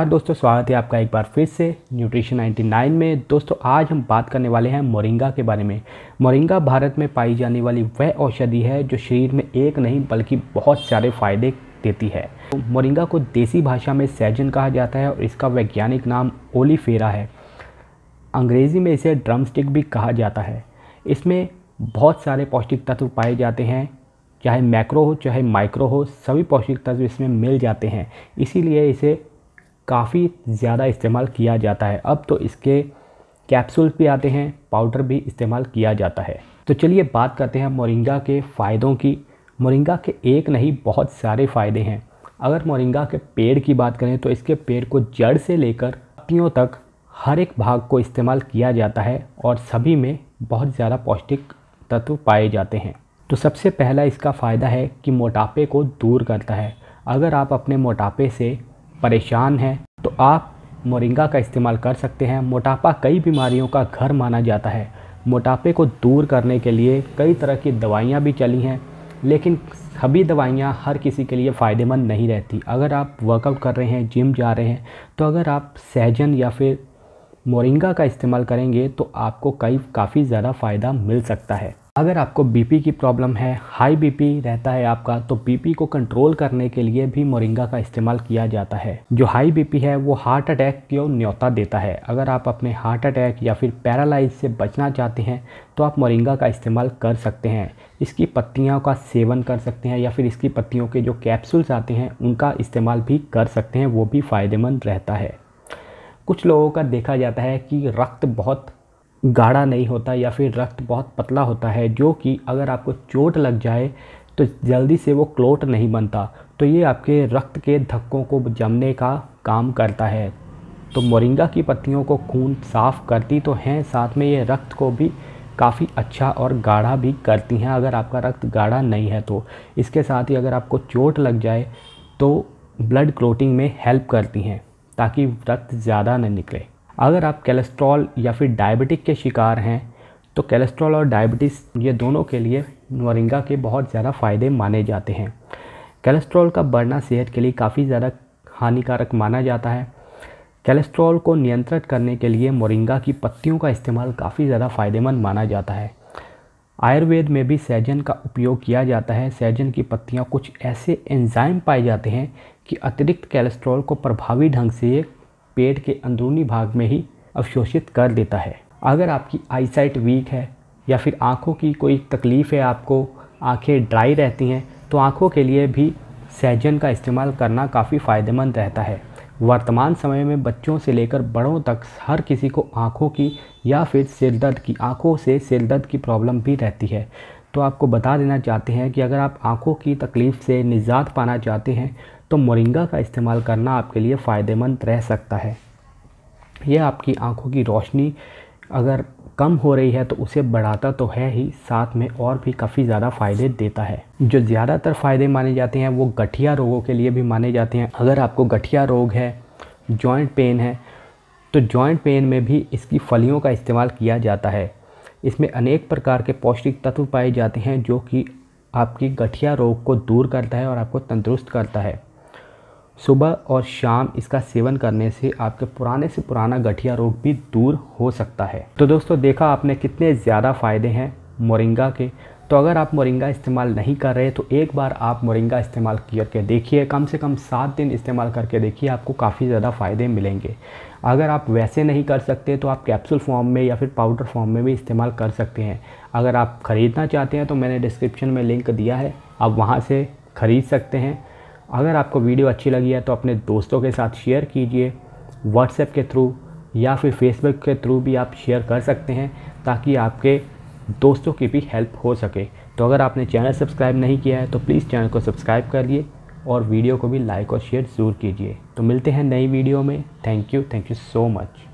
और हाँ दोस्तों स्वागत है आपका एक बार फिर से न्यूट्रिशन 99 में दोस्तों आज हम बात करने वाले हैं मोरिंगा के बारे में मोरिंगा भारत में पाई जाने वाली वह औषधि है जो शरीर में एक नहीं बल्कि बहुत सारे फायदे देती है तो मोरिंगा को देसी भाषा में सैजन कहा जाता है और इसका वैज्ञानिक नाम ओलीफेरा है अंग्रेज़ी में इसे ड्रम स्टिक भी कहा जाता है इसमें बहुत सारे पौष्टिक तत्व पाए जाते हैं चाहे मैक्रो हो चाहे माइक्रो हो सभी पौष्टिक तत्व इसमें मिल जाते हैं इसीलिए इसे काफ़ी ज़्यादा इस्तेमाल किया जाता है अब तो इसके कैप्सूल भी आते हैं पाउडर भी इस्तेमाल किया जाता है तो चलिए बात करते हैं मोरिंगा के फ़ायदों की मोरिंगा के एक नहीं बहुत सारे फ़ायदे हैं अगर मोरिंगा के पेड़ की बात करें तो इसके पेड़ को जड़ से लेकर पत्तियों तक हर एक भाग को इस्तेमाल किया जाता है और सभी में बहुत ज़्यादा पौष्टिक तत्व पाए जाते हैं तो सबसे पहला इसका फ़ायदा है कि मोटापे को दूर करता है अगर आप अपने मोटापे से परेशान हैं तो आप मोरिंगा का इस्तेमाल कर सकते हैं मोटापा कई बीमारियों का घर माना जाता है मोटापे को दूर करने के लिए कई तरह की दवाइयाँ भी चली हैं लेकिन सभी दवाइयाँ हर किसी के लिए फ़ायदेमंद नहीं रहती अगर आप वर्कआउट कर रहे हैं जिम जा रहे हैं तो अगर आप सहजन या फिर मोरिंगा का इस्तेमाल करेंगे तो आपको कई काफ़ी ज़्यादा फ़ायदा मिल सकता है अगर आपको बीपी की प्रॉब्लम है हाई बीपी रहता है आपका तो बीपी को कंट्रोल करने के लिए भी मोरिंगा का इस्तेमाल किया जाता है जो हाई बीपी है वो हार्ट अटैक को न्योता देता है अगर आप अपने हार्ट अटैक या फिर पैरालाइज से बचना चाहते हैं तो आप मोरिंगा का इस्तेमाल कर सकते हैं इसकी पत्तियों का सेवन कर सकते हैं या फिर इसकी पत्तियों के जो कैप्सूल्स आते हैं उनका इस्तेमाल भी कर सकते हैं वो भी फ़ायदेमंद रहता है कुछ लोगों का देखा जाता है कि रक्त बहुत गाढ़ा नहीं होता या फिर रक्त बहुत पतला होता है जो कि अगर आपको चोट लग जाए तो जल्दी से वो क्लोट नहीं बनता तो ये आपके रक्त के धक्कों को जमने का काम करता है तो मोरिंगा की पत्तियों को खून साफ करती तो हैं साथ में ये रक्त को भी काफ़ी अच्छा और गाढ़ा भी करती हैं अगर आपका रक्त गाढ़ा नहीं है तो इसके साथ ही अगर आपको चोट लग जाए तो ब्लड क्लोटिंग में हेल्प करती हैं ताकि रक्त ज़्यादा न निकले अगर आप कैलेस्ट्रॉल या फिर डायबिटिक के शिकार हैं तो कैलेस्ट्रॉल और डायबिटीज़ ये दोनों के लिए मोरिंगा के बहुत ज़्यादा फ़ायदे माने जाते हैं कैलेस्ट्रॉल का बढ़ना सेहत के लिए काफ़ी ज़्यादा हानिकारक माना जाता है कैलेस्ट्रॉल को नियंत्रित करने के लिए मोरिंगा की पत्तियों का इस्तेमाल काफ़ी ज़्यादा फ़ायदेमंद माना जाता है आयुर्वेद में भी सैजन का उपयोग किया जाता है सैजन की पत्तियाँ कुछ ऐसे एंजाइम पाए जाते हैं कि अतिरिक्त कैलेस्ट्रॉल को प्रभावी ढंग से पेट के अंदरूनी भाग में ही अवशोषित कर लेता है अगर आपकी आईसाइट वीक है या फिर आँखों की कोई तकलीफ़ है आपको आँखें ड्राई रहती हैं तो आँखों के लिए भी सैजन का इस्तेमाल करना काफ़ी फ़ायदेमंद रहता है वर्तमान समय में बच्चों से लेकर बड़ों तक हर किसी को आँखों की या फिर सिर दर्द की आँखों से सिर दर्द की प्रॉब्लम भी रहती है तो आपको बता देना चाहते हैं कि अगर आप आँखों की तकलीफ़ से निजात पाना चाहते हैं तो मोरिंगा का इस्तेमाल करना आपके लिए फ़ायदेमंद रह सकता है यह आपकी आंखों की रोशनी अगर कम हो रही है तो उसे बढ़ाता तो है ही साथ में और भी काफ़ी ज़्यादा फ़ायदे देता है जो ज़्यादातर फ़ायदे माने जाते हैं वो गठिया रोगों के लिए भी माने जाते हैं अगर आपको गठिया रोग है जॉइंट पेन है तो जॉइंट पेन में भी इसकी फलियों का इस्तेमाल किया जाता है इसमें अनेक प्रकार के पौष्टिक तत्व पाए जाते हैं जो कि आपकी गठिया रोग को दूर करता है और आपको तंदुरुस्त करता है सुबह और शाम इसका सेवन करने से आपके पुराने से पुराना गठिया रोग भी दूर हो सकता है तो दोस्तों देखा आपने कितने ज़्यादा फ़ायदे हैं मोरिंगा के तो अगर आप मोरिंगा इस्तेमाल नहीं कर रहे तो एक बार आप मोरिंगा इस्तेमाल करके देखिए कम से कम सात दिन इस्तेमाल करके देखिए आपको काफ़ी ज़्यादा फ़ायदे मिलेंगे अगर आप वैसे नहीं कर सकते तो आप कैप्सूल फॉर्म में या फिर पाउडर फॉर्म में भी इस्तेमाल कर सकते हैं अगर आप ख़रीदना चाहते हैं तो मैंने डिस्क्रिप्शन में लिंक दिया है आप वहाँ से ख़रीद सकते हैं अगर आपको वीडियो अच्छी लगी है तो अपने दोस्तों के साथ शेयर कीजिए व्हाट्सएप के थ्रू या फिर फेसबुक के थ्रू भी आप शेयर कर सकते हैं ताकि आपके दोस्तों की भी हेल्प हो सके तो अगर आपने चैनल सब्सक्राइब नहीं किया है तो प्लीज़ चैनल को सब्सक्राइब करिए और वीडियो को भी लाइक और शेयर ज़रूर कीजिए तो मिलते हैं नई वीडियो में thank you thank you so much